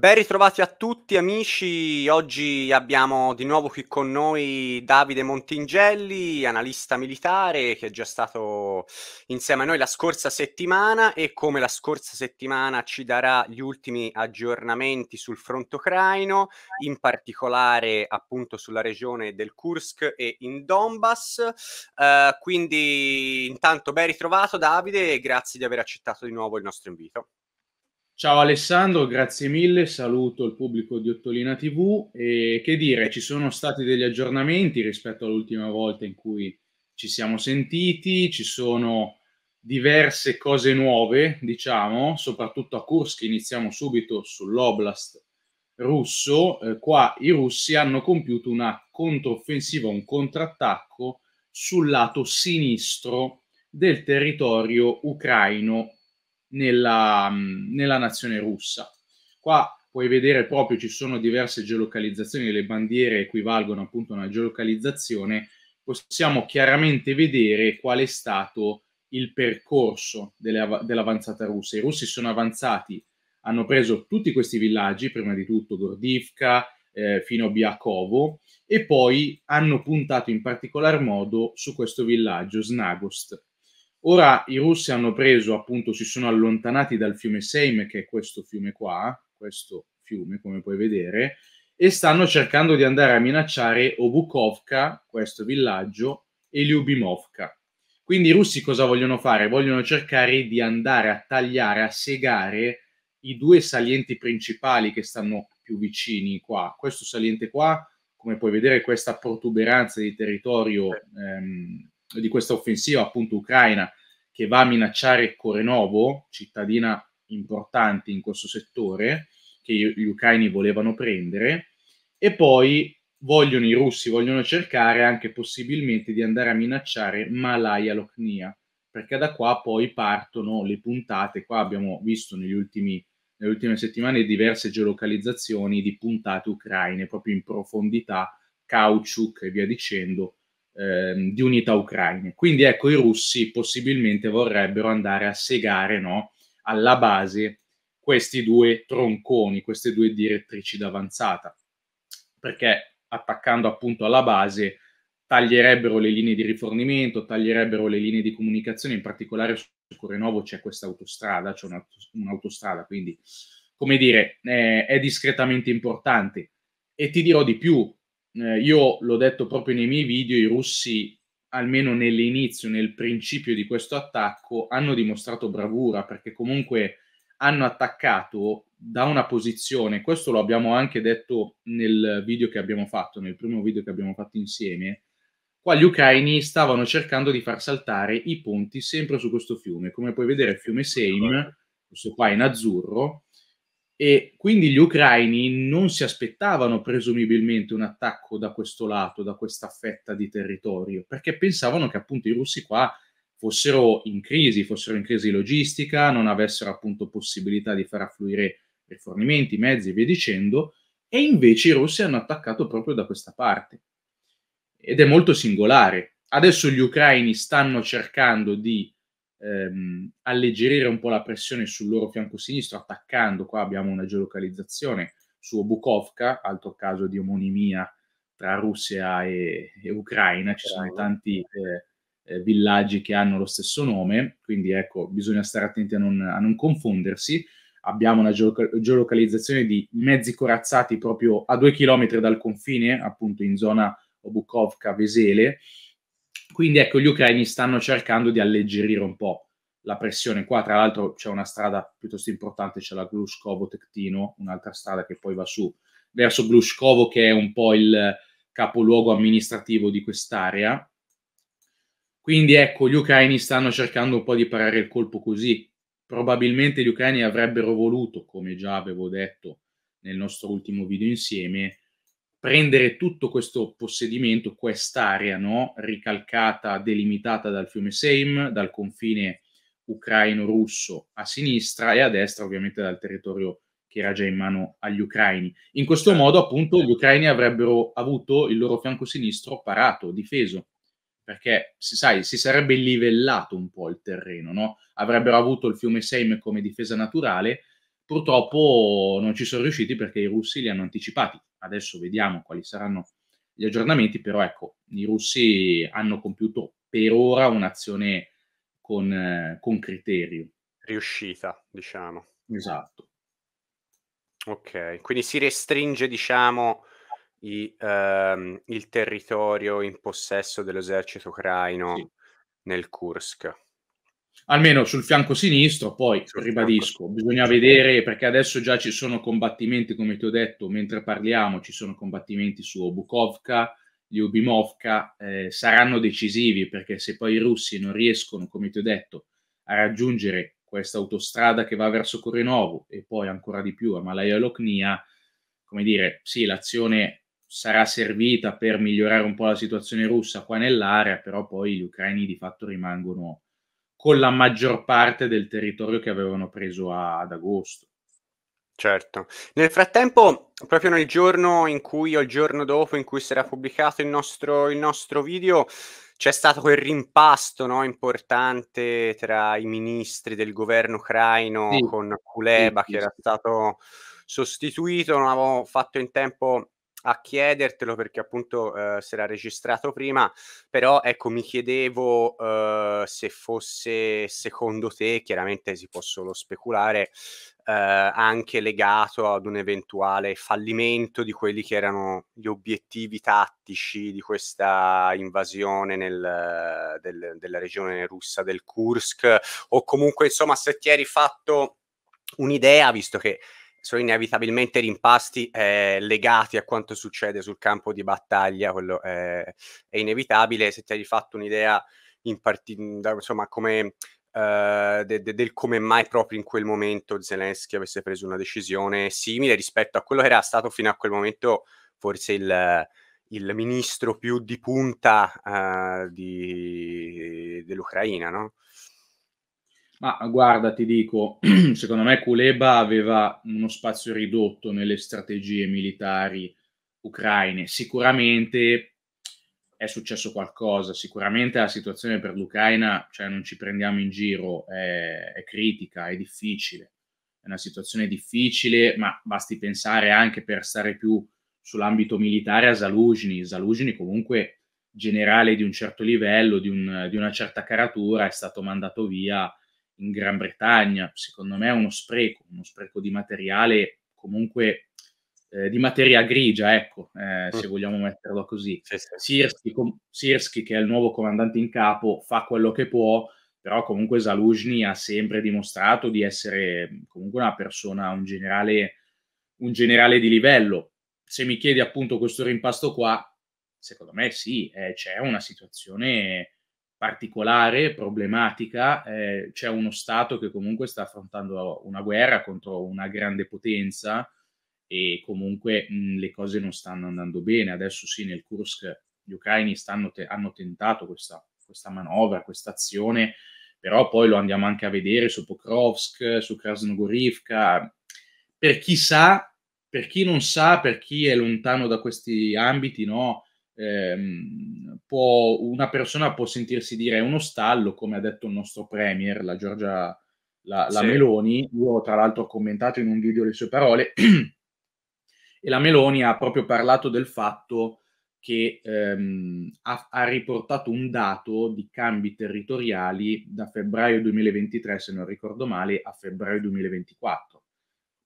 Ben ritrovati a tutti amici, oggi abbiamo di nuovo qui con noi Davide Montingelli, analista militare che è già stato insieme a noi la scorsa settimana e come la scorsa settimana ci darà gli ultimi aggiornamenti sul fronte ucraino, in particolare appunto sulla regione del Kursk e in Donbass. Uh, quindi intanto ben ritrovato Davide e grazie di aver accettato di nuovo il nostro invito. Ciao Alessandro, grazie mille, saluto il pubblico di Ottolina TV e che dire, ci sono stati degli aggiornamenti rispetto all'ultima volta in cui ci siamo sentiti, ci sono diverse cose nuove, diciamo, soprattutto a Kursk, iniziamo subito sull'oblast russo, eh, qua i russi hanno compiuto una controffensiva, un contrattacco sul lato sinistro del territorio ucraino nella, mm, nella nazione russa. Qua puoi vedere proprio ci sono diverse geolocalizzazioni, le bandiere equivalgono appunto a una geolocalizzazione, possiamo chiaramente vedere qual è stato il percorso delle, dell'avanzata russa. I russi sono avanzati, hanno preso tutti questi villaggi, prima di tutto Gordivka eh, fino a Biakovo, e poi hanno puntato in particolar modo su questo villaggio, Snagost, Ora i russi hanno preso, appunto, si sono allontanati dal fiume Seim, che è questo fiume qua, questo fiume, come puoi vedere, e stanno cercando di andare a minacciare Obukovka, questo villaggio, e Lyubimovka. Quindi i russi cosa vogliono fare? Vogliono cercare di andare a tagliare, a segare i due salienti principali che stanno più vicini qua. Questo saliente qua, come puoi vedere, questa protuberanza di territorio ehm, di questa offensiva appunto ucraina che va a minacciare Corenovo, cittadina importante in questo settore, che gli ucraini volevano prendere, e poi vogliono i russi, vogliono cercare anche possibilmente di andare a minacciare Malaya Loknia perché da qua poi partono le puntate, qua abbiamo visto negli ultimi, nelle ultime settimane diverse geolocalizzazioni di puntate ucraine, proprio in profondità, Kauchuk e via dicendo, eh, di unità ucraine. Quindi ecco, i russi possibilmente vorrebbero andare a segare no, alla base questi due tronconi, queste due direttrici d'avanzata, perché attaccando appunto alla base taglierebbero le linee di rifornimento, taglierebbero le linee di comunicazione, in particolare su Corenovo c'è questa autostrada, c'è un'autostrada, quindi come dire, è, eh, è discretamente importante. E ti dirò di più, eh, io l'ho detto proprio nei miei video, i russi, almeno nell'inizio, nel principio di questo attacco, hanno dimostrato bravura perché comunque hanno attaccato da una posizione, questo lo abbiamo anche detto nel video che abbiamo fatto, nel primo video che abbiamo fatto insieme, qua gli ucraini stavano cercando di far saltare i ponti sempre su questo fiume, come puoi vedere il fiume Seim, questo qua in azzurro, e quindi gli ucraini non si aspettavano presumibilmente un attacco da questo lato, da questa fetta di territorio, perché pensavano che appunto i russi qua fossero in crisi, fossero in crisi logistica, non avessero appunto possibilità di far affluire rifornimenti, mezzi e via dicendo, e invece i russi hanno attaccato proprio da questa parte. Ed è molto singolare. Adesso gli ucraini stanno cercando di ehm, alleggerire un po' la pressione sul loro fianco sinistro, attaccando. Qua abbiamo una geolocalizzazione su Obukovka, altro caso di omonimia tra Russia e, e Ucraina. Ci sono tanti eh, eh, villaggi che hanno lo stesso nome, quindi ecco, bisogna stare attenti a non, a non confondersi. Abbiamo una geolocalizzazione di mezzi corazzati proprio a due chilometri dal confine, appunto in zona Obukovka-Vesele, quindi ecco, gli ucraini stanno cercando di alleggerire un po' la pressione. Qua tra l'altro c'è una strada piuttosto importante, c'è la Glushkovo-Tektino, un'altra strada che poi va su verso Glushkovo che è un po' il capoluogo amministrativo di quest'area. Quindi ecco, gli ucraini stanno cercando un po' di parare il colpo così. Probabilmente gli ucraini avrebbero voluto, come già avevo detto nel nostro ultimo video insieme, prendere tutto questo possedimento, quest'area no? ricalcata, delimitata dal fiume Seim, dal confine ucraino-russo a sinistra e a destra ovviamente dal territorio che era già in mano agli ucraini. In questo certo. modo appunto gli ucraini avrebbero avuto il loro fianco sinistro parato, difeso, perché si, sai, si sarebbe livellato un po' il terreno, no? avrebbero avuto il fiume Seim come difesa naturale, purtroppo non ci sono riusciti perché i russi li hanno anticipati adesso vediamo quali saranno gli aggiornamenti, però ecco, i russi hanno compiuto per ora un'azione con, eh, con criterio. Riuscita, diciamo. Esatto. Ok, quindi si restringe, diciamo, i, ehm, il territorio in possesso dell'esercito ucraino sì. nel Kursk almeno sul fianco sinistro, poi ribadisco, bisogna vedere perché adesso già ci sono combattimenti, come ti ho detto, mentre parliamo, ci sono combattimenti su Obukovka, Lyubimovka, eh, saranno decisivi perché se poi i russi non riescono, come ti ho detto, a raggiungere questa autostrada che va verso Corinovo e poi ancora di più a Malaya Loknia, come dire, sì, l'azione sarà servita per migliorare un po' la situazione russa qua nell'area, però poi gli ucraini di fatto rimangono con la maggior parte del territorio che avevano preso a, ad agosto. Certo. Nel frattempo, proprio nel giorno in cui o il giorno dopo in cui sarà pubblicato il nostro, il nostro video, c'è stato quel rimpasto no, importante tra i ministri del governo ucraino sì. con Kuleba sì, sì, che era stato sostituito, non avevo fatto in tempo a chiedertelo perché appunto eh, si era registrato prima, però ecco mi chiedevo eh, se fosse secondo te, chiaramente si può solo speculare, eh, anche legato ad un eventuale fallimento di quelli che erano gli obiettivi tattici di questa invasione nel, del, della regione russa del Kursk o comunque insomma se ti eri fatto un'idea, visto che sono inevitabilmente rimpasti eh, legati a quanto succede sul campo di battaglia, quello eh, è inevitabile, se ti hai fatto un'idea in parti- insomma, come, eh, de- de- del come mai proprio in quel momento Zelensky avesse preso una decisione simile rispetto a quello che era stato fino a quel momento forse il il ministro più di punta uh, di, dell'Ucraina, no? Ma guarda, ti dico, secondo me Kuleba aveva uno spazio ridotto nelle strategie militari ucraine. Sicuramente è successo qualcosa, sicuramente la situazione per l'Ucraina, cioè non ci prendiamo in giro, è, è critica, è difficile. È una situazione difficile, ma basti pensare anche per stare più sull'ambito militare a Zalugini. Zalugini comunque generale di un certo livello, di, un, di una certa caratura, è stato mandato via in Gran Bretagna, secondo me è uno spreco, uno spreco di materiale comunque eh, di materia grigia, ecco, eh, mm. se vogliamo metterlo così. Sirski, com- Sirski, che è il nuovo comandante in capo, fa quello che può, però comunque Zaluzhny ha sempre dimostrato di essere comunque una persona, un generale, un generale di livello. Se mi chiedi appunto questo rimpasto qua, secondo me sì, eh, c'è una situazione particolare, problematica, eh, c'è uno Stato che comunque sta affrontando una guerra contro una grande potenza e comunque mh, mm, le cose non stanno andando bene. Adesso sì, nel Kursk gli ucraini stanno te- hanno tentato questa, questa manovra, questa azione, però poi lo andiamo anche a vedere su Pokrovsk, su Krasnogorivka. Per chi sa, per chi non sa, per chi è lontano da questi ambiti, no? Ehm, può, una persona può sentirsi dire uno stallo, come ha detto il nostro premier, la Giorgia la, la sì. Meloni. Io tra l'altro ho commentato in un video le sue parole e la Meloni ha proprio parlato del fatto che ehm, ha, ha, riportato un dato di cambi territoriali da febbraio 2023, se non ricordo male, a febbraio 2024.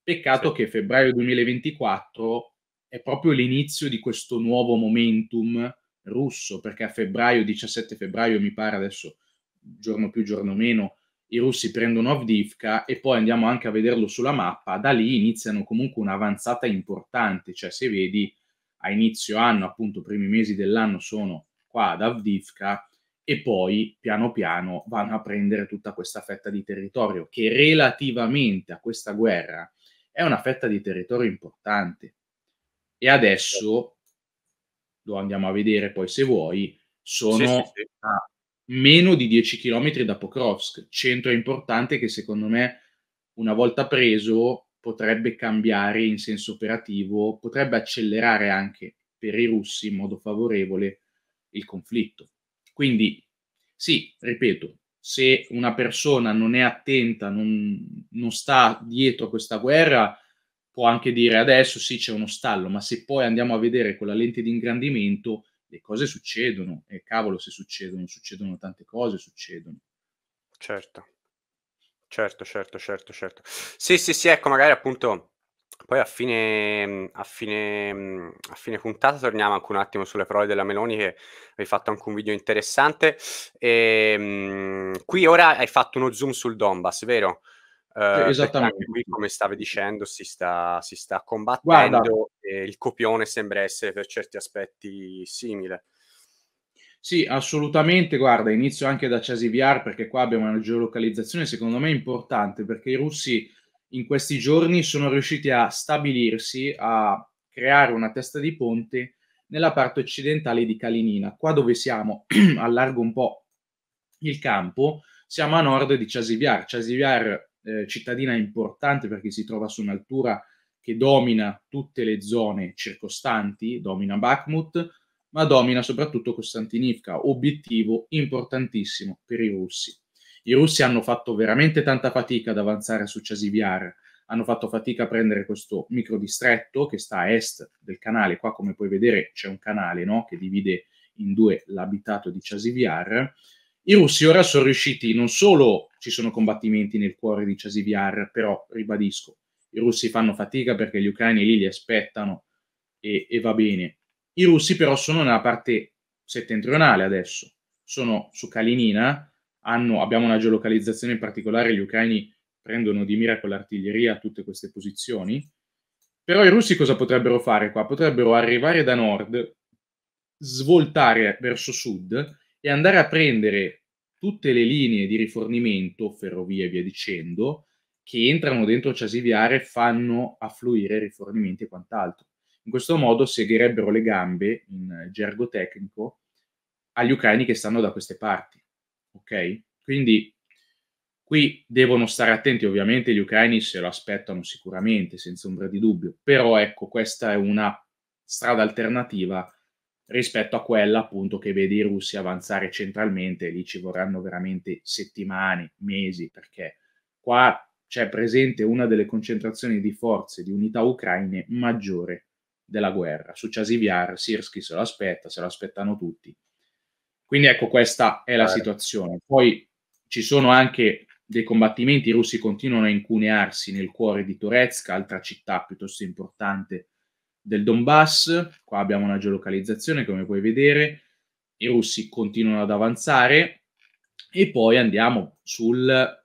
Peccato sì. che febbraio 2024 è proprio l'inizio di questo nuovo momentum russo, perché a febbraio, 17 febbraio mi pare adesso, giorno più giorno meno, i russi prendono Avdivka e poi andiamo anche a vederlo sulla mappa, da lì iniziano comunque un'avanzata importante, cioè se vedi a inizio anno, appunto primi mesi dell'anno sono qua ad Avdivka e poi piano piano vanno a prendere tutta questa fetta di territorio che relativamente a questa guerra è una fetta di territorio importante. E adesso lo andiamo a vedere poi se vuoi, sono sì, sì, a meno di 10 km da Pokrovsk, centro importante che secondo me una volta preso potrebbe cambiare in senso operativo, potrebbe accelerare anche per i russi in modo favorevole il conflitto. Quindi sì, ripeto, se una persona non è attenta, non, non sta dietro a questa guerra, può anche dire adesso sì c'è uno stallo, ma se poi andiamo a vedere con la lente di ingrandimento le cose succedono e cavolo se succedono, succedono tante cose, succedono. Certo. Certo, certo, certo, certo. Sì, sì, sì, ecco, magari appunto poi a fine, a, fine, a fine, puntata torniamo anche un attimo sulle parole della Meloni che hai fatto anche un video interessante. E, ehm, qui ora hai fatto uno zoom sul Donbass, vero? Uh, Esattamente. Qui, come stavi dicendo, si sta, si sta combattendo Guarda. e il copione sembra essere per certi aspetti simile. Sì, assolutamente. Guarda, inizio anche da Chasiviar perché qua abbiamo una geolocalizzazione secondo me importante perché i russi in questi giorni sono riusciti a stabilirsi, a creare una testa di ponte nella parte occidentale di Kalinina. Qua dove siamo, allargo un po' il campo, siamo a nord di Chasiviar. Chasiviar eh, cittadina importante perché si trova su un'altura che domina tutte le zone circostanti, domina Bakhmut, ma domina soprattutto Costantinivka, obiettivo importantissimo per i russi. I russi hanno fatto veramente tanta fatica ad avanzare su Chasiviar, hanno fatto fatica a prendere questo microdistretto che sta a est del canale, qua come puoi vedere c'è un canale no? che divide in due l'abitato di Chasiviar, i russi ora sono riusciti non solo ci sono combattimenti nel cuore di Chasiviar, però ribadisco, i russi fanno fatica perché gli ucraini lì li aspettano e, e va bene. I russi però sono nella parte settentrionale adesso, sono su Kalinina, hanno, abbiamo una geolocalizzazione in particolare, gli ucraini prendono di mira con l'artiglieria tutte queste posizioni, però i russi cosa potrebbero fare qua? Potrebbero arrivare da nord, svoltare verso sud e andare a prendere tutte le linee di rifornimento, ferrovie e via dicendo, che entrano dentro Ciasiviare fanno affluire rifornimenti e quant'altro. In questo modo segherebbero le gambe, in gergo tecnico, agli ucraini che stanno da queste parti. Ok? Quindi qui devono stare attenti, ovviamente gli ucraini se lo aspettano sicuramente, senza ombra di dubbio, però ecco, questa è una strada alternativa rispetto a quella appunto che vede i russi avanzare centralmente, lì ci vorranno veramente settimane, mesi, perché qua c'è presente una delle concentrazioni di forze di unità ucraine maggiore della guerra. Su Chasiviar Sirsky se lo aspetta, se lo aspettano tutti. Quindi ecco questa è la vale. Certo. situazione. Poi ci sono anche dei combattimenti, i russi continuano a incunearsi nel cuore di Torezka, altra città piuttosto importante del Donbass, qua abbiamo una geolocalizzazione come puoi vedere, i russi continuano ad avanzare e poi andiamo sul,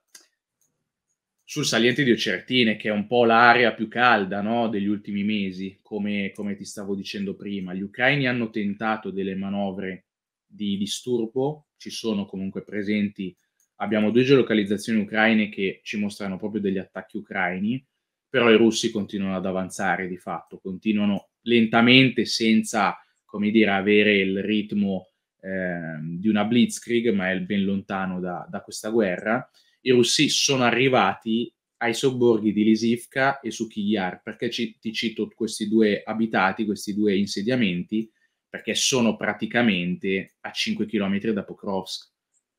sul saliente di Ocertine, che è un po' l'area più calda no, degli ultimi mesi, come, come, ti stavo dicendo prima. Gli ucraini hanno tentato delle manovre di disturbo, ci sono comunque presenti, abbiamo due geolocalizzazioni ucraine che ci mostrano proprio degli attacchi ucraini, però i russi continuano ad avanzare di fatto, continuano lentamente senza, come dire, avere il ritmo eh, di una blitzkrieg, ma è ben lontano da, da, questa guerra. I russi sono arrivati ai sobborghi di Lisivka e su Kijar, perché ci, ti cito questi due abitati, questi due insediamenti, perché sono praticamente a 5 km da Pokrovsk.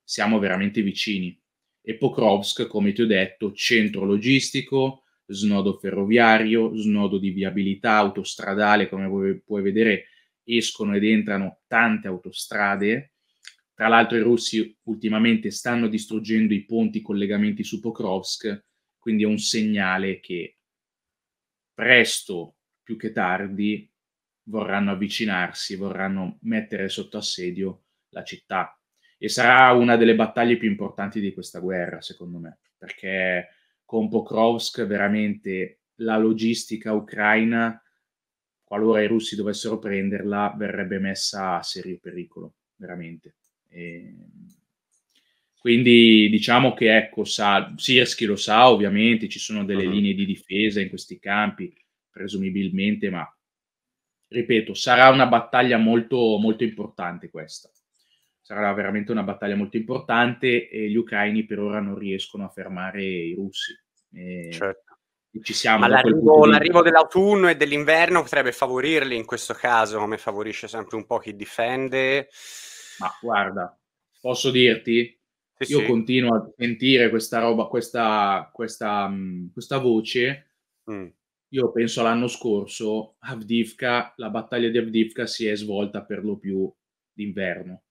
Siamo veramente vicini. E Pokrovsk, come ti ho detto, centro logistico, snodo ferroviario, snodo di viabilità autostradale, come puoi, puoi vedere escono ed entrano tante autostrade. Tra l'altro i russi ultimamente stanno distruggendo i ponti collegamenti su Pokrovsk, quindi è un segnale che presto più che tardi vorranno avvicinarsi, vorranno mettere sotto assedio la città. E sarà una delle battaglie più importanti di questa guerra, secondo me, perché con Pokrovsk veramente la logistica ucraina, qualora i russi dovessero prenderla, verrebbe messa a serio pericolo, veramente. E quindi diciamo che ecco, sa, Sirski lo sa ovviamente, ci sono delle uh-huh. linee di difesa in questi campi, presumibilmente, ma ripeto, sarà una battaglia molto, molto importante questa. Sarà veramente una battaglia molto importante e gli ucraini per ora non riescono a fermare i russi. E, certo. ci siamo. Ma l'arrivo, l'arrivo dell'autunno e dell'inverno potrebbe favorirli in questo caso, come favorisce sempre un po' chi difende. Ma guarda, posso dirti, sì, io sì. continuo a sentire questa roba, questa, questa, mm, questa voce. Mm. Io penso all'anno scorso Avdivka, la battaglia di Avdivka si è svolta per lo più d'inverno.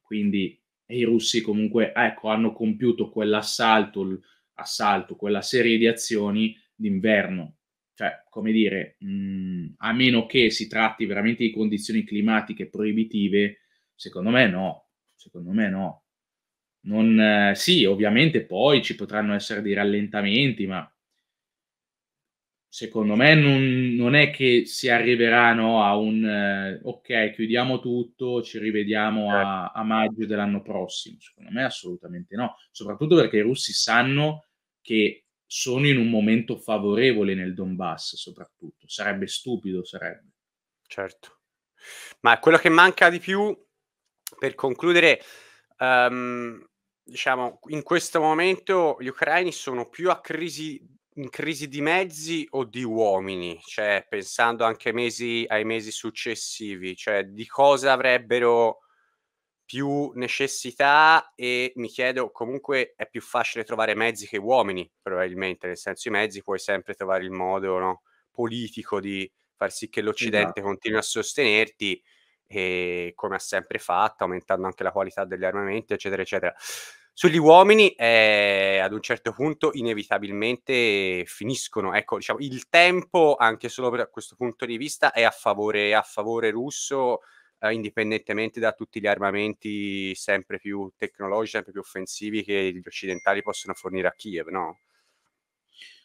Quindi i russi comunque ecco, hanno compiuto quell'assalto, assalto, quella serie di azioni d'inverno. Cioè, come dire, mh, mm, a meno che si tratti veramente di condizioni climatiche proibitive, secondo me no, secondo me no. Non, eh, sì, ovviamente poi ci potranno essere dei rallentamenti, ma secondo me non, non, è che si arriveranno a un eh, ok, chiudiamo tutto, ci rivediamo a, certo. a, maggio dell'anno prossimo. Secondo me assolutamente no, soprattutto perché i russi sanno che sono in un momento favorevole nel Donbass, soprattutto. Sarebbe stupido, sarebbe. Certo. Ma quello che manca di più, per concludere, um, diciamo, in questo momento gli ucraini sono più a crisi in crisi di mezzi o di uomini? Cioè, pensando anche ai mesi, ai mesi successivi, cioè di cosa avrebbero più necessità e mi chiedo comunque è più facile trovare mezzi che uomini probabilmente nel senso i mezzi puoi sempre trovare il modo no, politico di far sì che l'Occidente esatto. continui a sostenerti e come ha sempre fatto aumentando anche la qualità degli armamenti eccetera eccetera sugli uomini eh, ad un certo punto inevitabilmente finiscono, ecco diciamo, il tempo anche solo da questo punto di vista è a favore, a favore russo eh, indipendentemente da tutti gli armamenti sempre più tecnologici, sempre più offensivi che gli occidentali possono fornire a Kiev, no?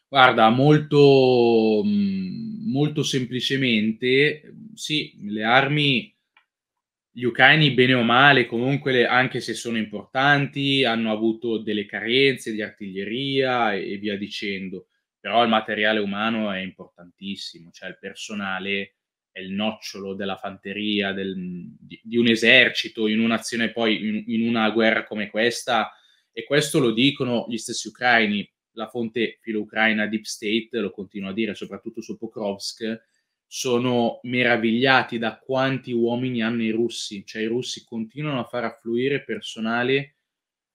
Guarda, molto, mm, molto semplicemente, sì, le armi gli ucraini bene o male, comunque le, anche se sono importanti, hanno avuto delle carenze di artiglieria e, e, via dicendo, però il materiale umano è importantissimo, cioè il personale è il nocciolo della fanteria, del, di, di, un esercito, in un'azione poi, in, in una guerra come questa, e questo lo dicono gli stessi ucraini, la fonte filo-ucraina Deep State lo continua a dire, soprattutto su Pokrovsk, sono meravigliati da quanti uomini hanno i russi, cioè i russi continuano a far affluire personale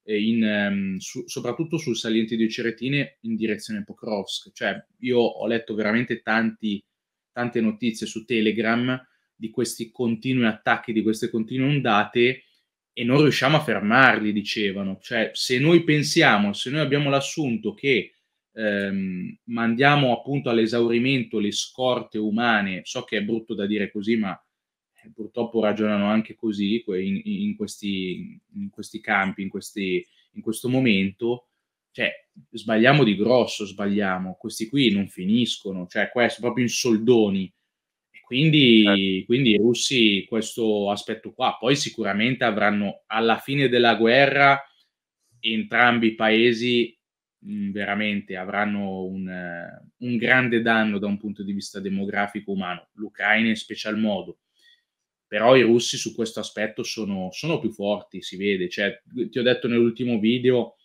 eh, in, um, su, soprattutto sul saliente di Ceretine in direzione Pokrovsk. Cioè, io ho letto veramente tanti, tante notizie su Telegram di questi continui attacchi, di queste continue ondate e non riusciamo a fermarli, dicevano. Cioè, se noi pensiamo, se noi abbiamo l'assunto che ehm, mandiamo appunto all'esaurimento le scorte umane, so che è brutto da dire così, ma eh, purtroppo ragionano anche così in, in, questi, in questi, campi, in, questi, in questo momento, cioè, sbagliamo di grosso, sbagliamo, questi qui non finiscono, cioè questo proprio in soldoni. quindi, certo. quindi i russi questo aspetto qua, poi sicuramente avranno alla fine della guerra entrambi i paesi Mm, veramente avranno un, eh, un, grande danno da un punto di vista demografico umano, l'Ucraina in special modo. Però i russi su questo aspetto sono, sono più forti, si vede. Cioè, ti ho detto nell'ultimo video,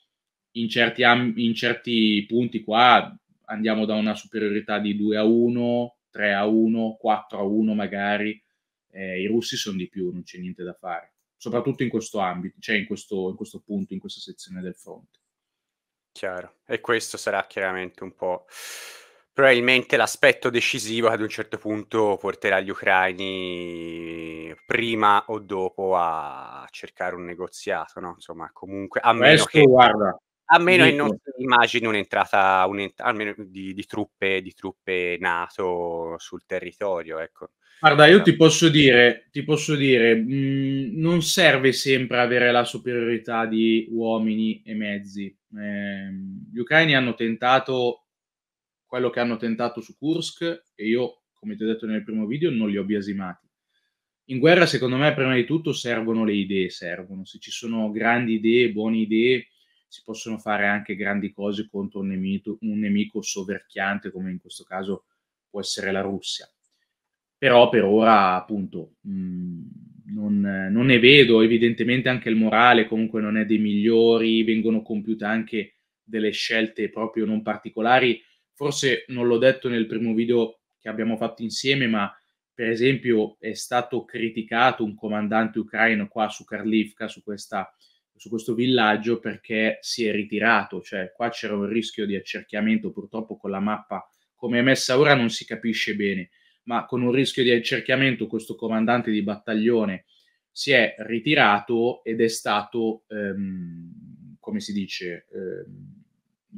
in certi, in certi punti qua andiamo da una superiorità di 2 a 1, 3 a 1, 4 a 1 magari. Eh, I russi sono di più, non c'è niente da fare soprattutto in questo ambito, cioè in questo, in questo punto, in questa sezione del fronte chiaro. E questo sarà chiaramente un po' probabilmente l'aspetto decisivo che ad un certo punto porterà gli ucraini prima o dopo a cercare un negoziato, no? Insomma, comunque a meno Questo, che guarda, a meno che non si immagini un'entrata, un'entrata almeno di, di, truppe, di truppe NATO sul territorio, ecco. Guarda, io diciamo. ti posso dire, ti posso dire mh, mm, non serve sempre avere la superiorità di uomini e mezzi eh, gli ucraini hanno tentato quello che hanno tentato su Kursk e io, come ti ho detto nel primo video, non li ho biasimati. In guerra, secondo me, prima di tutto servono le idee, servono. Se ci sono grandi idee, buone idee, si possono fare anche grandi cose contro un nemico, un nemico soverchiante come in questo caso può essere la Russia. Però per ora, appunto, mh, mm, non, non, ne vedo, evidentemente anche il morale comunque non è dei migliori, vengono compiute anche delle scelte proprio non particolari, forse non l'ho detto nel primo video che abbiamo fatto insieme, ma per esempio è stato criticato un comandante ucraino qua su Karlivka, su, questa, su questo villaggio, perché si è ritirato, cioè qua c'era un rischio di accerchiamento, purtroppo con la mappa come è messa ora non si capisce bene ma con un rischio di accerchiamento questo comandante di battaglione si è ritirato ed è stato, ehm, come si dice, ehm,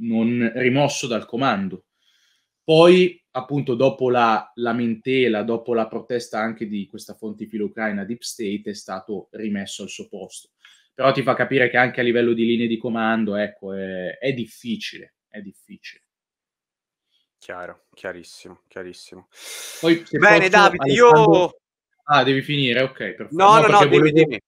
non rimosso dal comando. Poi, appunto, dopo la lamentela, dopo la protesta anche di questa fonte filo-ucraina Deep State, è stato rimesso al suo posto. Però ti fa capire che anche a livello di linee di comando, ecco, è, è difficile, è difficile. Chiaro, chiarissimo, chiarissimo. Poi, Bene, posso, Davide, Alessandro... io... Ah, devi finire, ok. Per... No, no, no, no volevo... dimmi.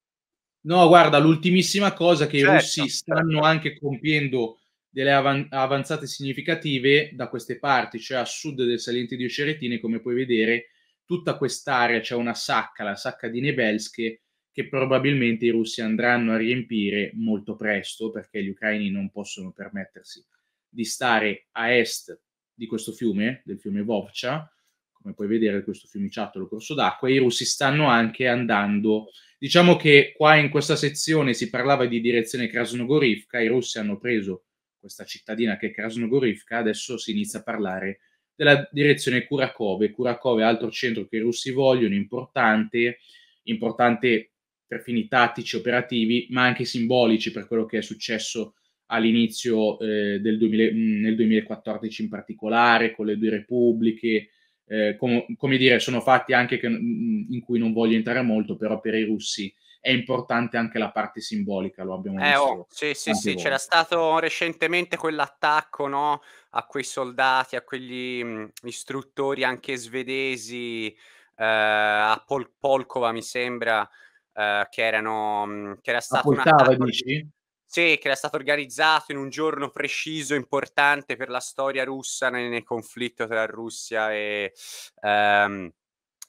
No, guarda, l'ultimissima cosa che certo, i russi certo. stanno certo. anche compiendo delle avanzate significative da queste parti, cioè a sud del saliente di Oceretine, come puoi vedere, tutta quest'area c'è una sacca, la sacca di Nebelske, che probabilmente i russi andranno a riempire molto presto perché gli ucraini non possono permettersi di stare a est di questo fiume, del fiume Vovcia, come puoi vedere questo fiumiciattolo corso d'acqua, i russi stanno anche andando. Diciamo che qua in questa sezione si parlava di direzione Krasnogorivka, i russi hanno preso questa cittadina che è Krasnogorivka, adesso si inizia a parlare della direzione Kurakove. Kurakove è altro centro che i russi vogliono, importante, importante per fini tattici, operativi, ma anche simbolici per quello che è successo all'inizio eh, del 2000, mm, nel 2014 in particolare, con le due repubbliche, eh, com- come dire, sono fatti anche che, mm, mm, in cui non voglio entrare molto, però per i russi è importante anche la parte simbolica, lo abbiamo eh, oh, visto. Oh, sì, sì, sì, volte. c'era stato recentemente quell'attacco no, a quei soldati, a quegli mh, istruttori anche svedesi, eh, a Pol- Polkova mi sembra, eh, che erano... Mh, che era stato un attacco... dici? Sì, che era stato organizzato in un giorno preciso, importante per la storia russa nel, nel conflitto tra Russia e, um,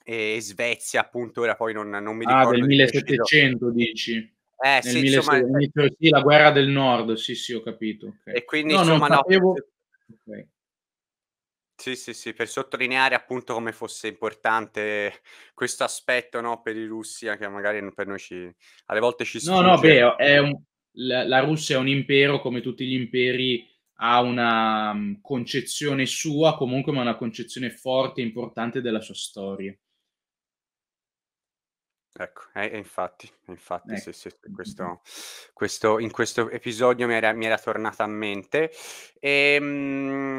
e, Svezia, appunto, ora poi non, non mi ricordo. Ah, del 1700 dici? Eh, sì, 1700, insomma, eh, inizio, sì, la guerra del nord, sì, sì, ho capito. Okay. E quindi, no, insomma, no. Sapevo... Okay. Sì, sì, sì, per sottolineare appunto come fosse importante questo aspetto no, per i russi, anche magari per noi ci, alle volte ci sono. No, no, beh, è un, la, la Russia è un impero come tutti gli imperi ha una um, concezione sua, comunque, ma una concezione forte e importante della sua storia. Ecco, eh, infatti, infatti ecco. Sì, sì, ecco. questo, questo, in questo episodio mi era, mi era tornata a mente. E, ehm,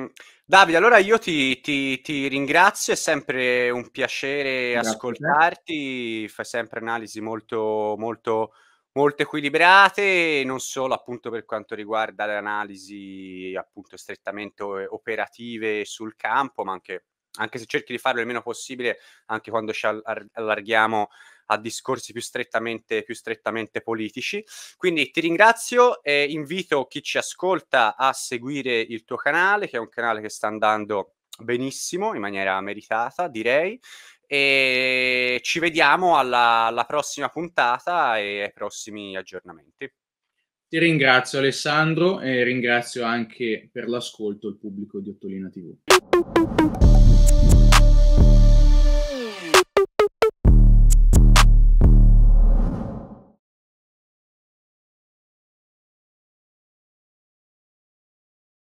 mh, Davide, allora io ti, ti, ti, ringrazio, è sempre un piacere Grazie. ascoltarti, fai sempre analisi molto, molto molto equilibrate, non solo appunto per quanto riguarda le analisi appunto strettamente eh, operative sul campo, ma anche, anche se cerchi di farlo il meno possibile, anche quando ci allarghiamo a discorsi più strettamente, più strettamente politici. Quindi ti ringrazio e invito chi ci ascolta a seguire il tuo canale, che è un canale che sta andando benissimo, in maniera meritata, direi e ci vediamo alla, alla prossima puntata e ai prossimi aggiornamenti. Ti ringrazio Alessandro e ringrazio anche per l'ascolto il pubblico di Ottolina TV.